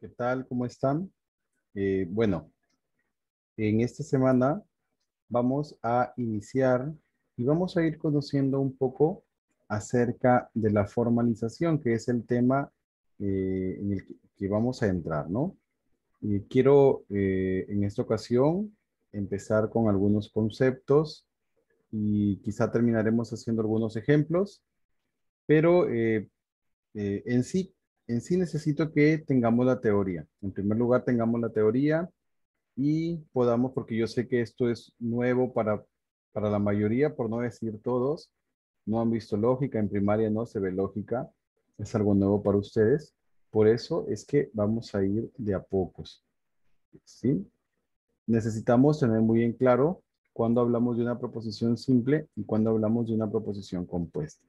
¿Qué tal? ¿Cómo están? Eh, bueno, en esta semana vamos a iniciar y vamos a ir conociendo un poco acerca de la formalización, que es el tema eh, en el que vamos a entrar, ¿no? Y quiero eh, en esta ocasión empezar con algunos conceptos y quizá terminaremos haciendo algunos ejemplos, pero en sí en sí necesito que tengamos la teoría. En primer lugar, tengamos la teoría y podamos, porque yo sé que esto es nuevo para, para la mayoría, por no decir todos, no han visto lógica, en primaria no se ve lógica, es algo nuevo para ustedes. Por eso es que vamos a ir de a pocos. ¿sí? Necesitamos tener muy en claro cuando hablamos de una proposición simple y cuando hablamos de una proposición compuesta.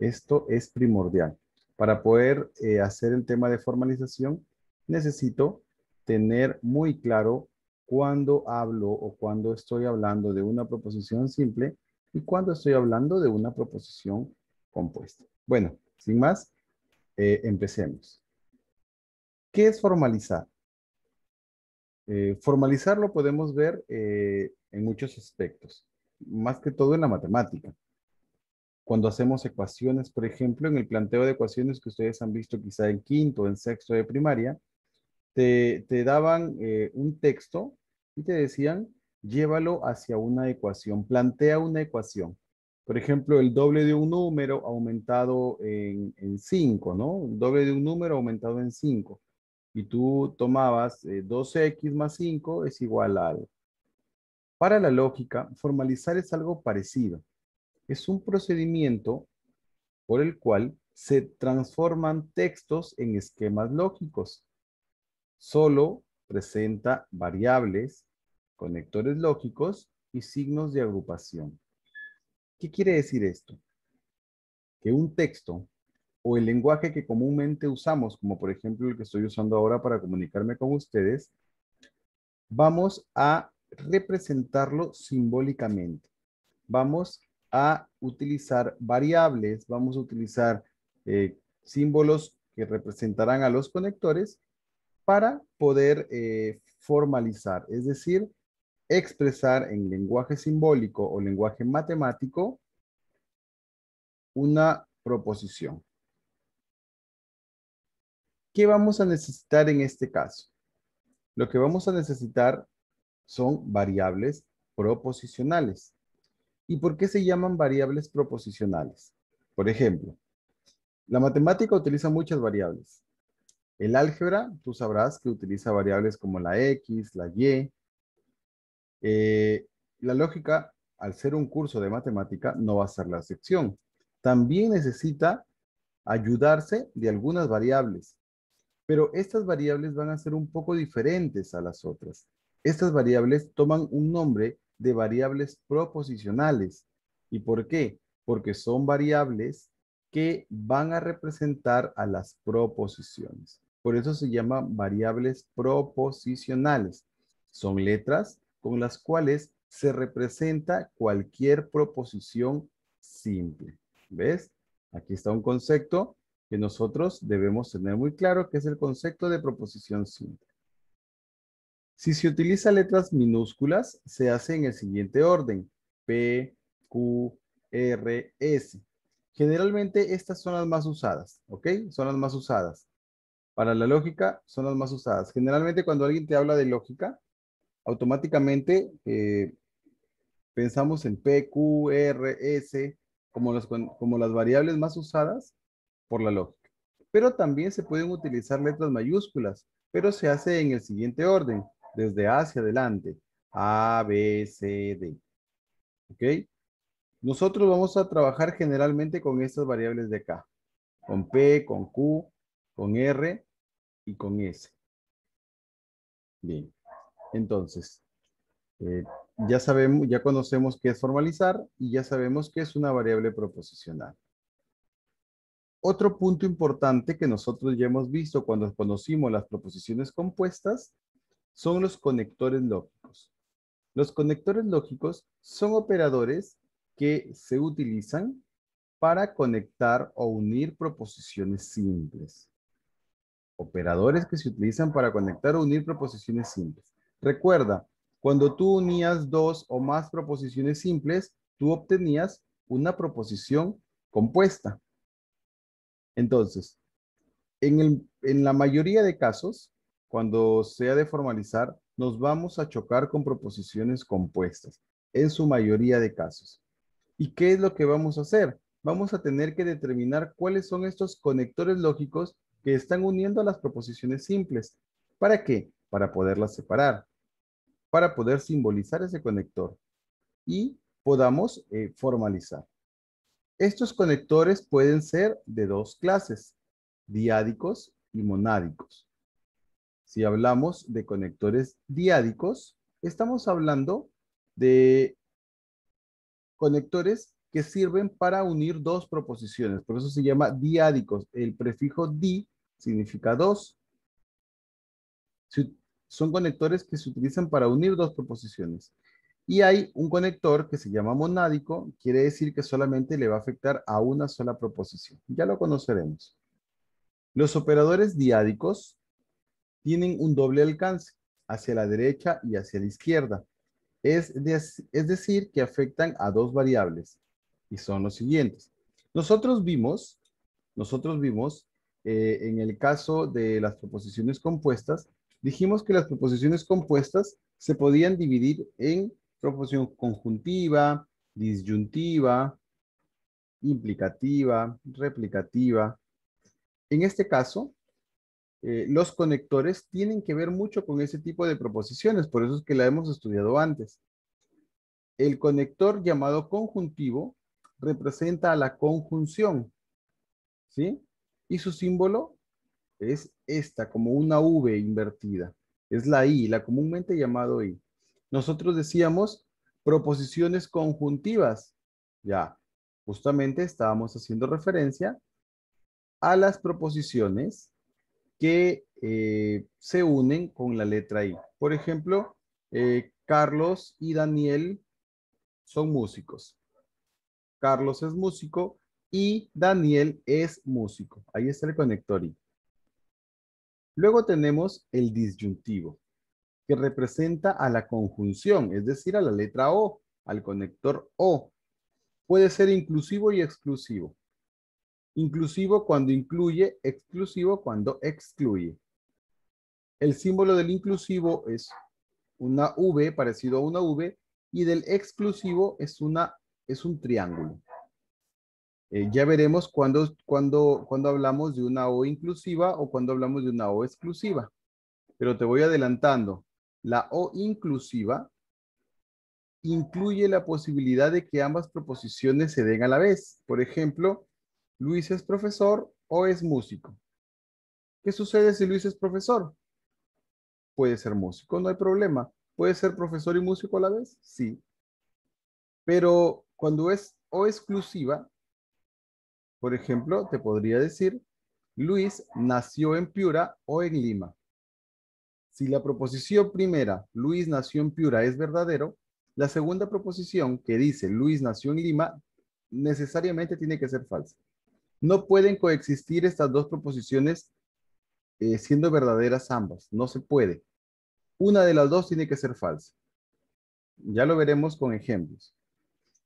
Esto es primordial. Para poder eh, hacer el tema de formalización, necesito tener muy claro cuándo hablo o cuándo estoy hablando de una proposición simple y cuándo estoy hablando de una proposición compuesta. Bueno, sin más, eh, empecemos. ¿Qué es formalizar? Eh, formalizar lo podemos ver en muchos aspectos, más que todo en la matemática cuando hacemos ecuaciones, por ejemplo, en el planteo de ecuaciones que ustedes han visto quizá en quinto o en sexto de primaria, te, daban eh, un texto y te decían, llévalo hacia una ecuación, plantea una ecuación. Por ejemplo, el doble de un número aumentado en 5, ¿no? El doble de un número aumentado en 5. Y tú tomabas 12x eh, más 5 es igual a Para la lógica, formalizar es algo parecido es un procedimiento por el cual se transforman textos en esquemas lógicos. Solo presenta variables, conectores lógicos y signos de agrupación. ¿Qué quiere decir esto? Que un texto o el lenguaje que comúnmente usamos, como por ejemplo el que estoy usando ahora para comunicarme con ustedes, vamos a representarlo simbólicamente. Vamos a utilizar variables, vamos a utilizar eh, símbolos que representarán a los conectores para poder eh, formalizar, es decir, expresar en lenguaje simbólico o lenguaje matemático una proposición. ¿Qué vamos a necesitar en este caso? Lo que vamos a necesitar son variables proposicionales y por qué se llaman variables proposicionales. Por ejemplo, la matemática utiliza muchas variables. El álgebra, tú sabrás que utiliza variables como la X, la Y. Eh, la lógica, al ser un curso de matemática, no va a ser la excepción. También necesita ayudarse de algunas variables, pero estas variables van a ser un poco diferentes a las otras. Estas variables toman un nombre de variables proposicionales. ¿Y por qué? Porque son variables que van a representar a las proposiciones. Por eso se llaman variables proposicionales. Son letras con las cuales se representa cualquier proposición simple. ¿Ves? Aquí está un concepto que nosotros debemos tener muy claro, que es el concepto de proposición simple. Si se utiliza letras minúsculas, se hace en el siguiente orden. P, Q, R, S. Generalmente estas son las más usadas, ¿ok? Son las más usadas. Para la lógica son las más usadas. Generalmente cuando alguien te habla de lógica, automáticamente eh, pensamos en P, Q, R, S como las variables más usadas por la lógica. Pero también se pueden utilizar letras mayúsculas, pero se hace en el siguiente orden desde hacia adelante. A, B, C, D. ¿Ok? Nosotros vamos a trabajar generalmente con estas variables de acá. Con P, con Q, con R y con S. Bien. Entonces, eh, ya sabemos, ya conocemos qué es formalizar y ya sabemos qué es una variable proposicional. Otro punto importante que nosotros ya hemos visto cuando conocimos las proposiciones compuestas son los conectores lógicos. Los conectores lógicos son operadores que se utilizan para conectar o unir proposiciones simples. Operadores que se utilizan para conectar o unir proposiciones simples. Recuerda, cuando tú unías dos o más proposiciones simples, tú obtenías una proposición compuesta. Entonces, en, en la mayoría de casos, cuando se ha de formalizar, nos vamos a chocar con proposiciones compuestas, en su mayoría de casos. ¿Y qué es lo que vamos a hacer? Vamos a tener que determinar cuáles son estos conectores lógicos que están uniendo a las proposiciones simples. ¿Para qué? Para poderlas separar, para poder simbolizar ese conector y podamos eh, formalizar. Estos conectores pueden ser de dos clases, diádicos y monádicos. Si hablamos de conectores diádicos, estamos hablando de conectores que sirven para unir dos proposiciones. Por eso se llama diádicos. El prefijo di significa dos. Son conectores que se utilizan para unir dos proposiciones. Y hay un conector que se llama monádico, quiere decir que solamente le va a afectar a una sola proposición. Ya lo conoceremos. Los operadores diádicos tienen un doble alcance hacia la derecha y hacia la izquierda. Es, decir, que afectan a dos variables y son los siguientes. Nosotros vimos, nosotros vimos eh, en el caso de las proposiciones compuestas, dijimos que las proposiciones compuestas se podían dividir en proposición conjuntiva, disyuntiva, implicativa, replicativa. En este caso, eh, los conectores tienen que ver mucho con ese tipo de proposiciones, por eso es que la hemos estudiado antes. El conector llamado conjuntivo representa a la conjunción, ¿sí? Y su símbolo es esta, como una V invertida. Es la I, la comúnmente llamado I. Nosotros decíamos proposiciones conjuntivas. Ya, justamente estábamos haciendo referencia a las proposiciones que eh, se unen con la letra I. Por ejemplo, eh, Carlos y Daniel son músicos. Carlos es músico y Daniel es músico. Ahí está el conector I. Luego tenemos el disyuntivo, que representa a la conjunción, es decir, a la letra O, al conector O. Puede ser inclusivo y exclusivo. Inclusivo cuando incluye, exclusivo cuando excluye. El símbolo del inclusivo es una V parecido a una V y del exclusivo es, una, es un triángulo. Eh, ya veremos cuando, cuando, cuando hablamos de una O inclusiva o cuando hablamos de una O exclusiva. Pero te voy adelantando. La O inclusiva incluye la posibilidad de que ambas proposiciones se den a la vez. Por ejemplo, ¿Luis es profesor o es músico? ¿Qué sucede si Luis es profesor? Puede ser músico, no hay problema. ¿Puede ser profesor y músico a la vez? Sí. Pero cuando es o exclusiva, por ejemplo, te podría decir, Luis nació en Piura o en Lima. Si la proposición primera, Luis nació en Piura, es verdadero, la segunda proposición que dice Luis nació en Lima necesariamente tiene que ser falsa. No pueden coexistir estas dos proposiciones eh, siendo verdaderas ambas. No se puede. Una de las dos tiene que ser falsa. Ya lo veremos con ejemplos.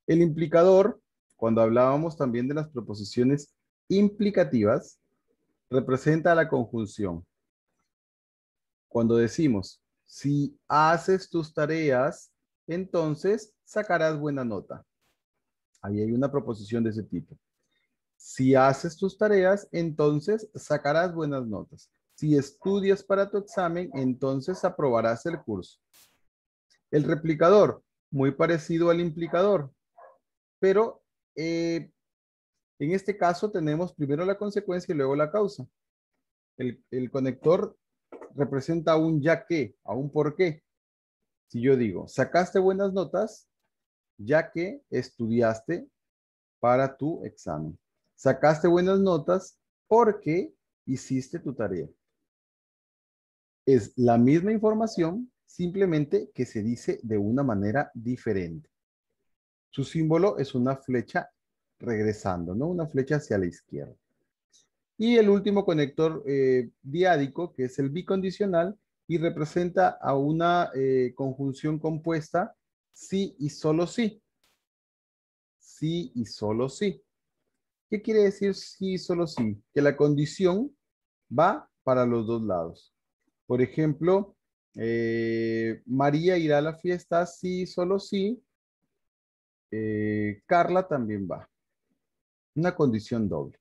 El implicador, cuando hablábamos también de las proposiciones implicativas, representa la conjunción. Cuando decimos, si haces tus tareas, entonces sacarás buena nota. Ahí hay una proposición de ese tipo. Si haces tus tareas, entonces sacarás buenas notas. Si estudias para tu examen, entonces aprobarás el curso. El replicador, muy parecido al implicador, pero eh, en este caso tenemos primero la consecuencia y luego la causa. El, el conector representa un ya que, a un por qué. Si yo digo, sacaste buenas notas, ya que estudiaste para tu examen. Sacaste buenas notas porque hiciste tu tarea. Es la misma información, simplemente que se dice de una manera diferente. Su símbolo es una flecha regresando, ¿no? Una flecha hacia la izquierda. Y el último conector eh, diádico, que es el bicondicional, y representa a una eh, conjunción compuesta sí y solo sí. Sí y solo sí. ¿Qué quiere decir sí solo sí? Que la condición va para los dos lados. Por ejemplo, eh, María irá a la fiesta sí, solo sí. Eh, Carla también va. Una condición doble.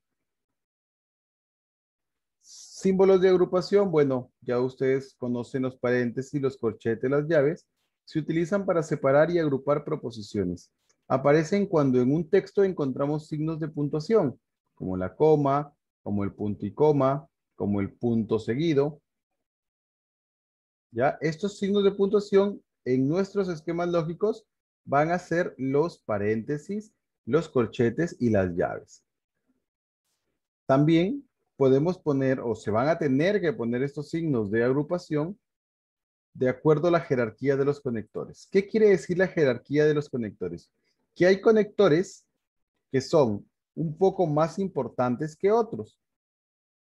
Símbolos de agrupación, bueno, ya ustedes conocen los paréntesis, los corchetes, las llaves. Se utilizan para separar y agrupar proposiciones aparecen cuando en un texto encontramos signos de puntuación, como la coma, como el punto y coma, como el punto seguido. Ya, estos signos de puntuación en nuestros esquemas lógicos van a ser los paréntesis, los corchetes y las llaves. También podemos poner o se van a tener que poner estos signos de agrupación de acuerdo a la jerarquía de los conectores. ¿Qué quiere decir la jerarquía de los conectores? que hay conectores que son un poco más importantes que otros.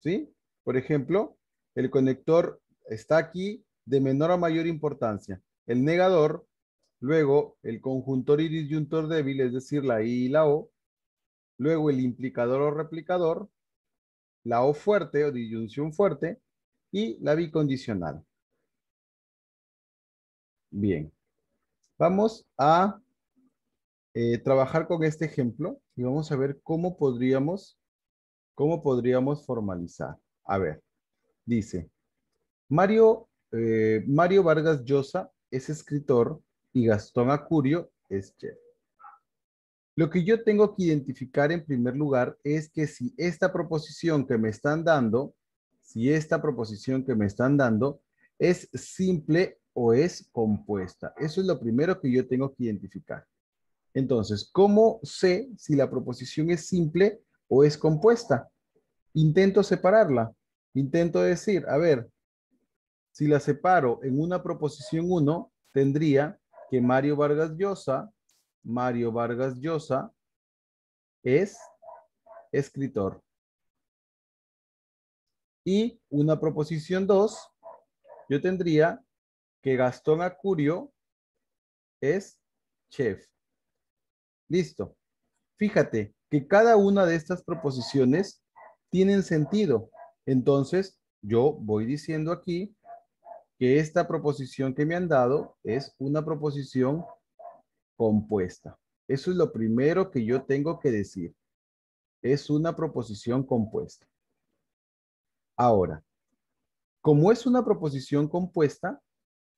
¿Sí? Por ejemplo, el conector está aquí de menor a mayor importancia. El negador, luego el conjuntor y disyuntor débil, es decir, la I y la O, luego el implicador o replicador, la O fuerte o disyunción fuerte y la bicondicional. Bien, vamos a eh, trabajar con este ejemplo y vamos a ver cómo podríamos, cómo podríamos formalizar. A ver, dice, Mario, eh, Mario Vargas Llosa es escritor y Gastón Acurio es chef. Lo que yo tengo que identificar en primer lugar es que si esta proposición que me están dando, si esta proposición que me están dando es simple o es compuesta. Eso es lo primero que yo tengo que identificar. Entonces, ¿cómo sé si la proposición es simple o es compuesta? Intento separarla. Intento decir, a ver, si la separo en una proposición 1, tendría que Mario Vargas Llosa, Mario Vargas Llosa es escritor. Y una proposición 2, yo tendría que Gastón Acurio es chef. Listo. Fíjate que cada una de estas proposiciones tienen sentido. Entonces, yo voy diciendo aquí que esta proposición que me han dado es una proposición compuesta. Eso es lo primero que yo tengo que decir. Es una proposición compuesta. Ahora, como es una proposición compuesta,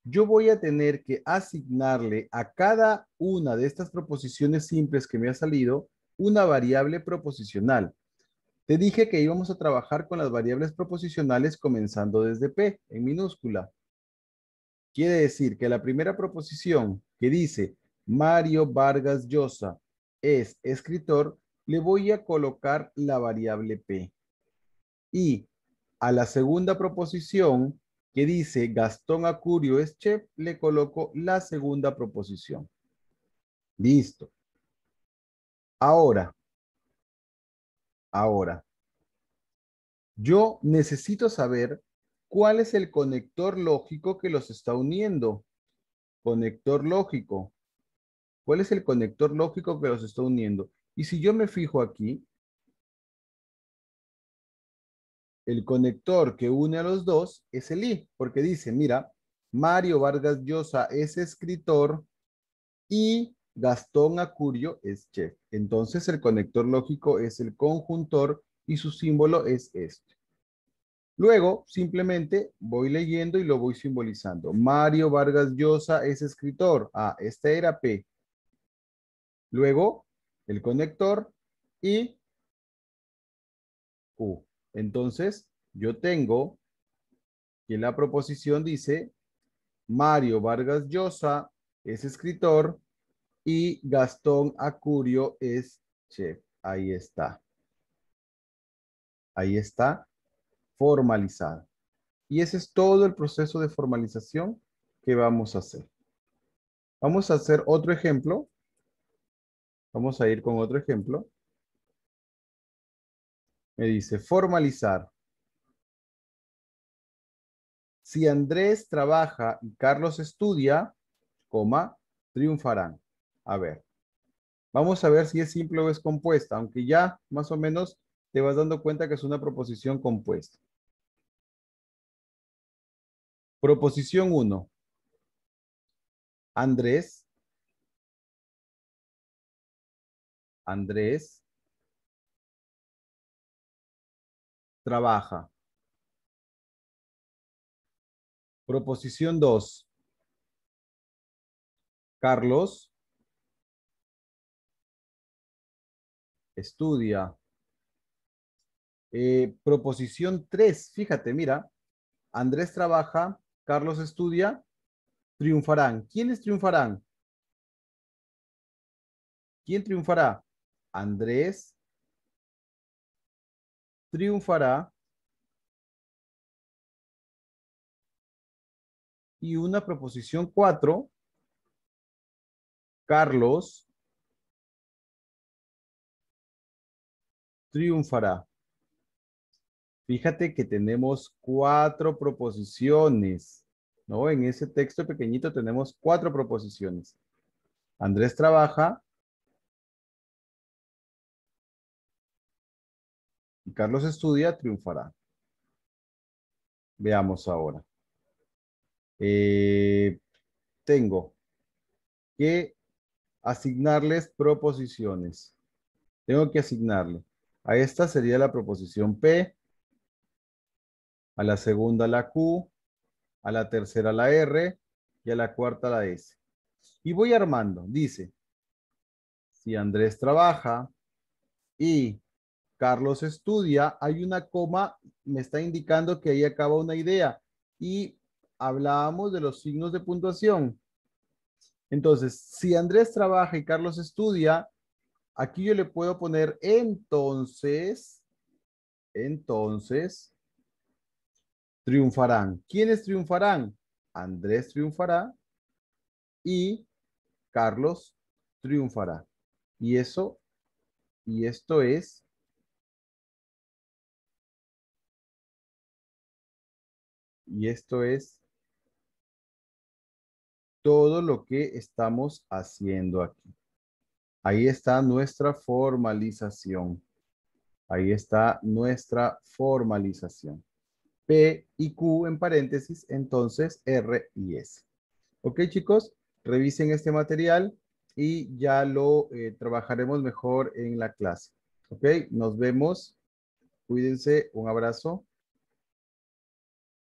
yo voy a tener que asignarle a cada una de estas proposiciones simples que me ha salido una variable proposicional. Te dije que íbamos a trabajar con las variables proposicionales comenzando desde P, en minúscula. Quiere decir que la primera proposición que dice Mario Vargas Llosa es escritor, le voy a colocar la variable P. Y a la segunda proposición que dice Gastón Acurio es chef, le coloco la segunda proposición. Listo. Ahora, ahora, yo necesito saber cuál es el conector lógico que los está uniendo. Conector lógico. ¿Cuál es el conector lógico que los está uniendo? Y si yo me fijo aquí, el conector que une a los dos es el I, porque dice, mira, Mario Vargas Llosa es escritor y Gastón Acurio es chef. Entonces el conector lógico es el conjuntor y su símbolo es este. Luego, simplemente voy leyendo y lo voy simbolizando. Mario Vargas Llosa es escritor. Ah, esta era P. Luego, el conector y U. Entonces, yo tengo que la proposición dice, Mario Vargas Llosa es escritor y Gastón Acurio es chef. Ahí está. Ahí está formalizado. Y ese es todo el proceso de formalización que vamos a hacer. Vamos a hacer otro ejemplo. Vamos a ir con otro ejemplo. Me dice, formalizar. Si Andrés trabaja y Carlos estudia, triunfarán. A ver, vamos a ver si es simple o es compuesta, aunque ya más o menos te vas dando cuenta que es una proposición compuesta. Proposición 1. Andrés. Andrés trabaja. Proposición 2. Carlos estudia. Eh, proposición 3, fíjate, mira, Andrés trabaja, Carlos estudia, triunfarán. ¿Quiénes triunfarán? ¿Quién triunfará? Andrés, triunfará y una proposición cuatro Carlos triunfará. Fíjate que tenemos cuatro proposiciones, ¿no? En ese texto pequeñito tenemos cuatro proposiciones. Andrés trabaja, Carlos estudia, triunfará. Veamos ahora. Eh, tengo que asignarles proposiciones. Tengo que asignarle. A esta sería la proposición P, a la segunda la Q, a la tercera la R y a la cuarta la S. Y voy armando. Dice, si Andrés trabaja y Carlos estudia, hay una coma, me está indicando que ahí acaba una idea. Y hablábamos de los signos de puntuación. Entonces, si Andrés trabaja y Carlos estudia, aquí yo le puedo poner entonces, entonces, triunfarán. ¿Quiénes triunfarán? Andrés triunfará y Carlos triunfará. Y eso, y esto es y esto es todo lo que estamos haciendo aquí. Ahí está nuestra formalización. Ahí está nuestra formalización. P y Q en paréntesis, entonces R y S. Ok, chicos, revisen este material y ya lo eh, trabajaremos mejor en la clase. Ok, nos vemos. Cuídense. Un abrazo.